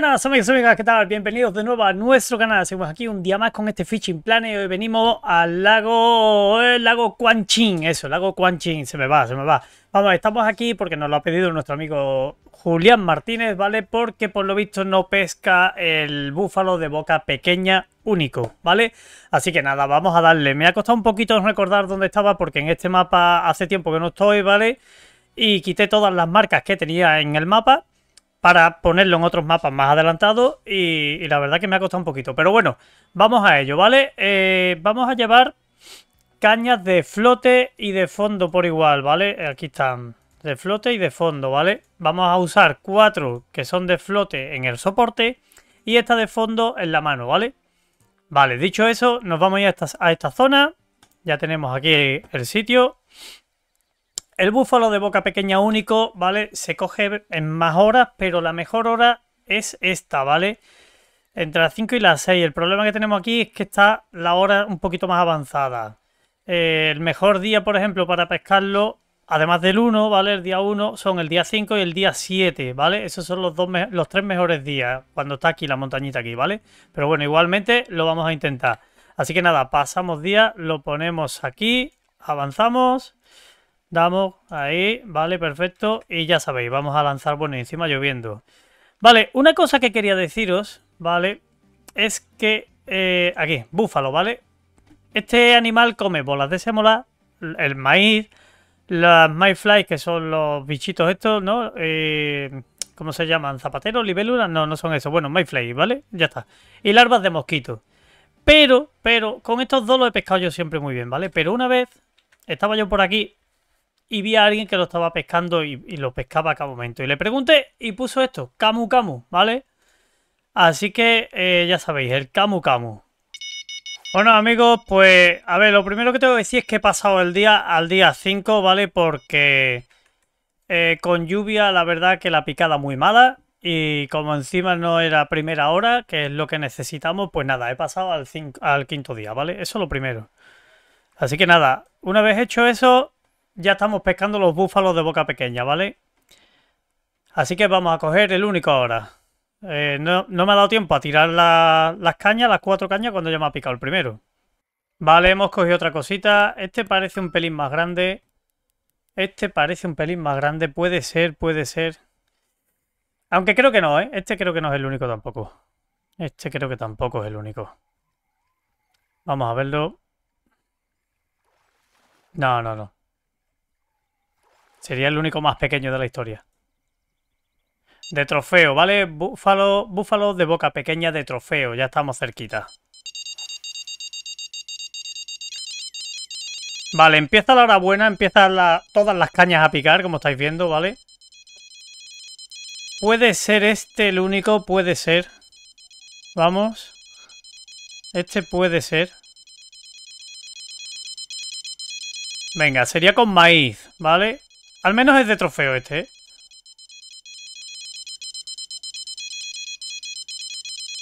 buenas amigos amigas, ¿qué tal? Bienvenidos de nuevo a nuestro canal. Seguimos aquí un día más con este Fishing y Hoy venimos al lago, el eh, lago Cuanchín eso, el lago Cuanchín, se me va, se me va. Vamos, estamos aquí porque nos lo ha pedido nuestro amigo Julián Martínez, ¿vale? Porque por lo visto no pesca el búfalo de boca pequeña único, ¿vale? Así que nada, vamos a darle. Me ha costado un poquito recordar dónde estaba porque en este mapa hace tiempo que no estoy, ¿vale? Y quité todas las marcas que tenía en el mapa para ponerlo en otros mapas más adelantados y, la verdad que me ha costado un poquito. Pero bueno, vamos a ello, ¿vale? Eh, vamos a llevar cañas de flote y de fondo por igual, ¿vale? Aquí están, de flote y de fondo, ¿vale? Vamos a usar cuatro que son de flote en el soporte y esta de fondo en la mano, ¿vale? Vale, dicho eso, nos vamos a a esta, a esta zona. Ya tenemos aquí el sitio. El búfalo de boca pequeña único, ¿vale? Se coge en más horas, pero la mejor hora es esta, ¿vale? Entre las 5 y las 6. El problema que tenemos aquí es que está la hora un poquito más avanzada. Eh, el mejor día, por ejemplo, para pescarlo, además del 1, ¿vale? El día 1 son el día 5 y el día 7, ¿vale? Esos son los, dos los tres mejores días cuando está aquí la montañita aquí, ¿vale? Pero bueno, igualmente lo vamos a intentar. Así que nada, pasamos día, lo ponemos aquí, avanzamos Damos ahí, vale, perfecto. Y ya sabéis, vamos a lanzar, bueno, encima lloviendo. Vale, una cosa que quería deciros, ¿vale? Es que, eh, aquí, búfalo, ¿vale? Este animal come bolas de semola el maíz, las myflies, que son los bichitos estos, ¿no? Eh, ¿Cómo se llaman? ¿Zapateros? ¿Libélulas? No, no son eso. Bueno, myflies, ¿vale? Ya está. Y larvas de mosquito. Pero, pero, con estos dos los he pescado yo siempre muy bien, ¿vale? Pero una vez estaba yo por aquí y vi a alguien que lo estaba pescando y, lo pescaba a cada momento. Y le pregunté y puso esto, Camu Camu, ¿vale? Así que eh, ya sabéis, el Camu Camu. Bueno amigos, pues a ver, lo primero que tengo que decir es que he pasado el día al día 5, ¿vale? Porque eh, con lluvia la verdad que la picada muy mala y como encima no era primera hora, que es lo que necesitamos, pues nada, he pasado al, al quinto día, ¿vale? Eso es lo primero. Así que nada, una vez hecho eso, ya estamos pescando los búfalos de boca pequeña, ¿vale? Así que vamos a coger el único ahora. Eh, no, me ha dado tiempo a tirar las cañas, las cuatro cañas, cuando ya me ha picado el primero. Vale, hemos cogido otra cosita. Este parece un pelín más grande. Este parece un pelín más grande. Puede ser, puede ser. Aunque creo que no, ¿eh? Este creo que no es el único tampoco. Este creo que tampoco es el único. Vamos a verlo. No, no, no. Sería el único más pequeño de la historia. De trofeo, ¿vale? Búfalo, de boca pequeña de trofeo. Ya estamos cerquita. Vale, empieza la hora buena. Empiezan todas las cañas a picar, como estáis viendo, ¿vale? Puede ser este el único. Puede ser. Vamos. Este puede ser. Venga, sería con maíz, ¿vale? Al menos es de trofeo este, ¿eh?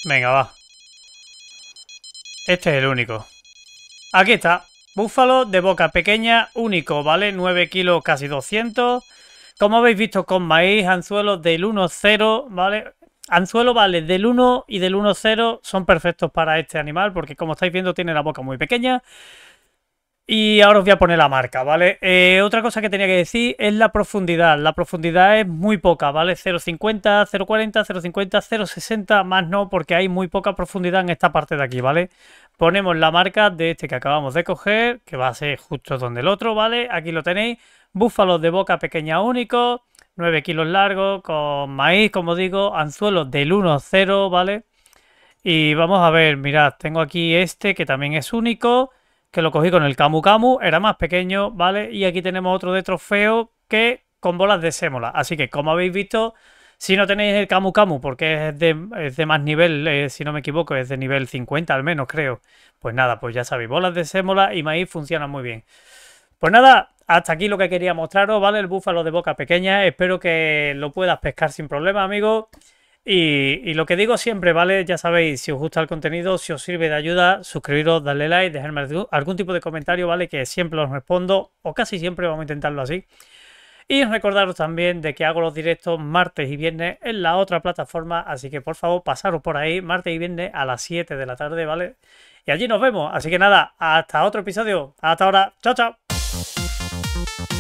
Venga, va. Este es el único. Aquí está. Búfalo de boca pequeña, único, ¿vale? 9 kilos, casi 200. Como habéis visto, con maíz, anzuelos del 1-0, ¿vale? Anzuelo, vale, del 1 y del 1-0 son perfectos para este animal porque como estáis viendo tiene la boca muy pequeña. Y ahora os voy a poner la marca, ¿vale? Eh, otra cosa que tenía que decir es la profundidad. La profundidad es muy poca, ¿vale? 0.50, 0.40, 0.50, 0.60, más no, porque hay muy poca profundidad en esta parte de aquí, ¿vale? Ponemos la marca de este que acabamos de coger, que va a ser justo donde el otro, ¿vale? Aquí lo tenéis. Búfalos de boca pequeña único, 9 kilos largos, con maíz, como digo, anzuelos del 1-0, ¿vale? Y vamos a ver, mirad, tengo aquí este que también es único que lo cogí con el Camu Camu, era más pequeño, ¿vale? Y aquí tenemos otro de trofeo que con bolas de sémola. Así que, como habéis visto, si no tenéis el Camu Camu, porque es de, más nivel, eh, si no me equivoco, es de nivel 50 al menos, creo. Pues nada, pues ya sabéis, bolas de sémola y maíz funcionan muy bien. Pues nada, hasta aquí lo que quería mostraros, ¿vale? El búfalo de boca pequeña. Espero que lo puedas pescar sin problema, amigo. Y, lo que digo siempre, ¿vale? Ya sabéis, si os gusta el contenido, si os sirve de ayuda, suscribiros, darle like, dejarme algún tipo de comentario, ¿vale? Que siempre os respondo, o casi siempre vamos a intentarlo así. Y recordaros también de que hago los directos martes y viernes en la otra plataforma, así que por favor pasaros por ahí martes y viernes a las 7 de la tarde, ¿vale? Y allí nos vemos. Así que nada, hasta otro episodio. Hasta ahora. Chao, chao.